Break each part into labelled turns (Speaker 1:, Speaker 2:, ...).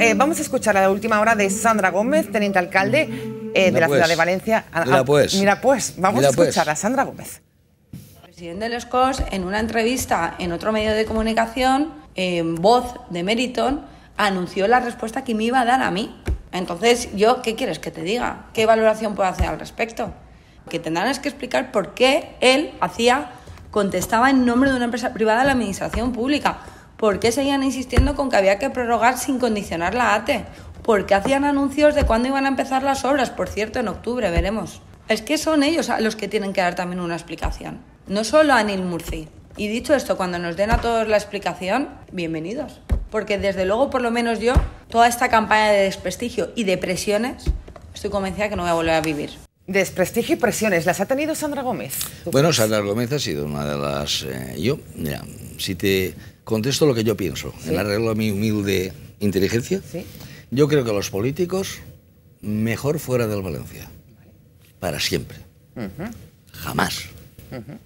Speaker 1: Eh, vamos a escuchar a la última hora de Sandra Gómez, teniente alcalde eh, de la ciudad pues. de Valencia. Ah, ah, pues. mira pues. vamos a escuchar pues. a Sandra Gómez. El presidente de los COS, en una entrevista en otro medio de comunicación, en voz de Meriton, anunció la respuesta que me iba a dar a mí. Entonces, yo, ¿qué quieres que te diga? ¿Qué valoración puedo hacer al respecto? Que tendrán que explicar por qué él hacía, contestaba en nombre de una empresa privada a la administración pública ¿Por qué seguían insistiendo con que había que prorrogar sin condicionar la ATE? ¿Por qué hacían anuncios de cuándo iban a empezar las obras? Por cierto, en octubre, veremos. Es que son ellos los que tienen que dar también una explicación, no solo a Anil Murci. Y dicho esto, cuando nos den a todos la explicación, bienvenidos. Porque desde luego, por lo menos yo, toda esta campaña de desprestigio y de presiones, estoy convencida que no voy a volver a vivir. Desprestigio y presiones, ¿las ha tenido Sandra Gómez? Bueno, Sandra Gómez ha sido una de las... Eh, yo, mira, si te Contesto lo que yo pienso, en arreglo a mi humilde inteligencia. Yo creo que los políticos, mejor fuera del Valencia. Para siempre. Jamás.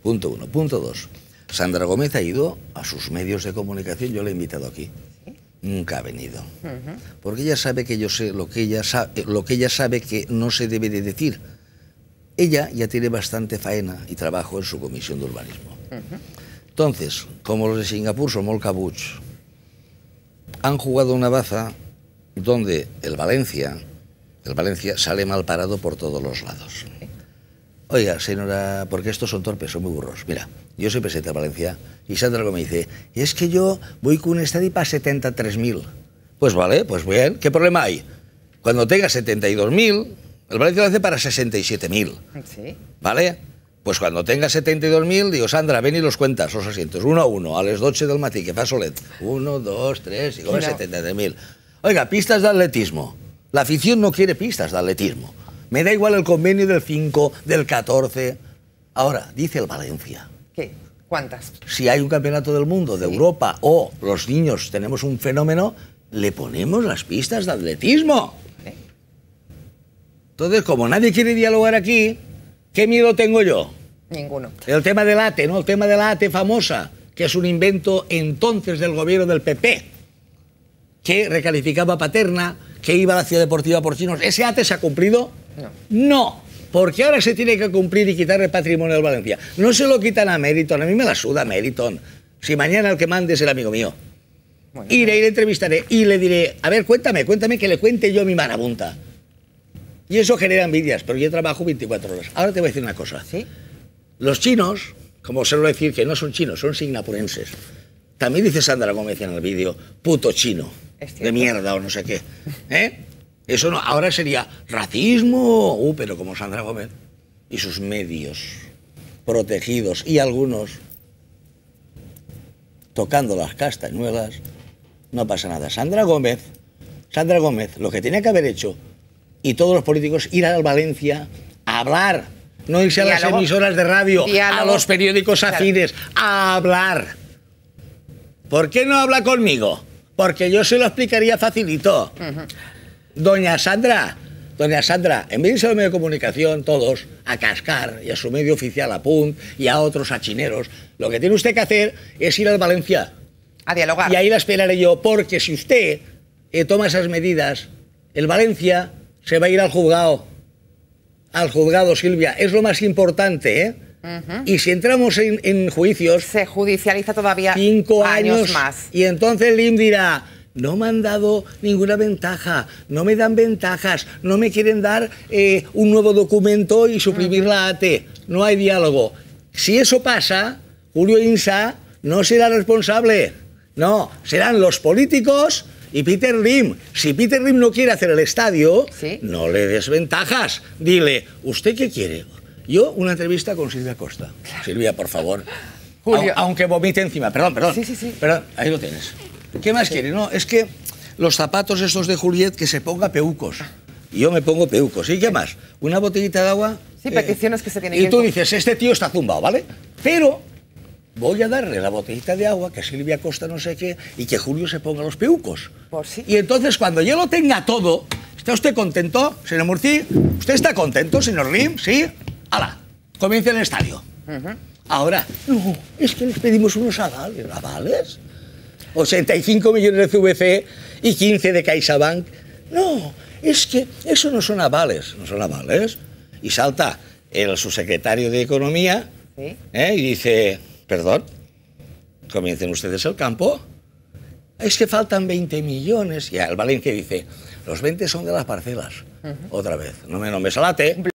Speaker 1: Punto uno. Punto dos. Sandra Gómez ha ido a sus medios de comunicación, yo la he invitado aquí. Nunca ha venido. Porque ella sabe que yo sé lo que ella sabe, lo que ella sabe que no se debe de decir. Ella ya tiene bastante faena y trabajo en su comisión de urbanismo. Entonces, como los de Singapur son muy cabuch han jugado una baza donde el Valencia, el Valencia sale mal parado por todos los lados. Oiga, señora, porque estos son torpes, son muy burros. Mira, yo soy presidente de Valencia y Sandra me dice, es que yo voy con un estadio para 73.000. Pues vale, pues bien, ¿qué problema hay? Cuando tenga 72.000, el Valencia lo hace para 67.000. Sí. ¿Vale? pues cuando tenga 72.000, digo, Sandra, ven y los cuentas, los asientos, uno a uno, a las del matí, que fa solet. Uno, dos, tres, y no. 73.000. Oiga, pistas de atletismo. La afición no quiere pistas de atletismo. Me da igual el convenio del 5, del 14. Ahora, dice el Valencia. ¿Qué? ¿Cuántas? Si hay un campeonato del mundo, de Europa, o los niños tenemos un fenómeno, le ponemos las pistas de atletismo. Entonces, como nadie quiere dialogar aquí, ¿Qué miedo tengo yo? Ninguno. El tema del ATE, ¿no? El tema del ATE famosa, que es un invento entonces del gobierno del PP, que recalificaba Paterna, que iba a la ciudad deportiva por chinos. ¿Ese ATE se ha cumplido? No. No. Porque ahora se tiene que cumplir y quitar el patrimonio del Valencia. No se lo quitan a Meriton, a mí me la suda a Si mañana el que mande es el amigo mío. iré y le entrevistaré y le diré, a ver, cuéntame, cuéntame que le cuente yo mi marabunta. Y eso genera envidias, pero yo trabajo 24 horas. Ahora te voy a decir una cosa. ¿Sí? Los chinos, como se a decir que no son chinos, son singapurenses. También dice Sandra Gómez en el vídeo, puto chino, de mierda o no sé qué. ¿Eh? Eso no, ahora sería racismo, uh, pero como Sandra Gómez y sus medios protegidos y algunos tocando las castas nuevas, no pasa nada. Sandra Gómez, Sandra Gómez, lo que tenía que haber hecho y todos los políticos ir a Valencia a hablar, no irse a las emisoras de radio, a los periódicos afines, a hablar. ¿Por qué no habla conmigo? Porque yo se lo explicaría facilito. Doña Sandra, Doña Sandra, en vez de irse a los de comunicación, todos, a cascar y a su medio oficial, a PUNT y a otros achineros, lo que tiene usted que hacer es ir al Valencia. A dialogar. Y ahí la esperaré yo, porque si usted eh, toma esas medidas, el Valencia se va a ir al juzgado. Al juzgado, Silvia. Es lo más importante, ¿eh? Y si entramos en, juicios... Se judicializa todavía cinco años, más. Y entonces Lim dirá, no me han dado ninguna ventaja, no me dan ventajas, no me quieren dar eh, un nuevo documento y suprimir la AT. No hay diálogo. Si eso pasa, Julio Insa no será responsable. No, serán los políticos y Peter Lim, si Peter Lim no quiere hacer el estadio, no le desventajas. Dile, ¿usted qué quiere? Yo una entrevista con Silvia Costa. Silvia, por favor. aunque vomite encima, perdón, perdón. Sí, sí, sí. Perdón, ahí lo tienes. ¿Qué más quiere? No, es que los zapatos estos de Juliet que se ponga peucos. Ah. Yo me pongo peucos. ¿Y qué más? Una botellita de agua. Sí, peticiones eh, que se tienen que Y tú dices, este tío está zumbado, ¿vale? Pero voy a darle la botellita de agua, que Silvia Costa no sé qué, y que Julio se ponga los peucos. Pues sí. Y entonces cuando yo lo tenga todo, ¿está usted contento, señor Murci? ¿Usted está contento, señor Lim? ¿Sí? ¡Hala! Comienza el estadio. Ahora, no, es que les pedimos unos avales. ¿Avales? 85 millones de CVC y 15 de CaixaBank. No, es que eso no son avales, no son avales. Y salta el subsecretario de Economía ¿eh? y dice, Perdón, comiencen ustedes el campo. Es que faltan 20 millones. Y el Valencia dice, los 20 son de las parcelas. Otra vez, no me, no me salate.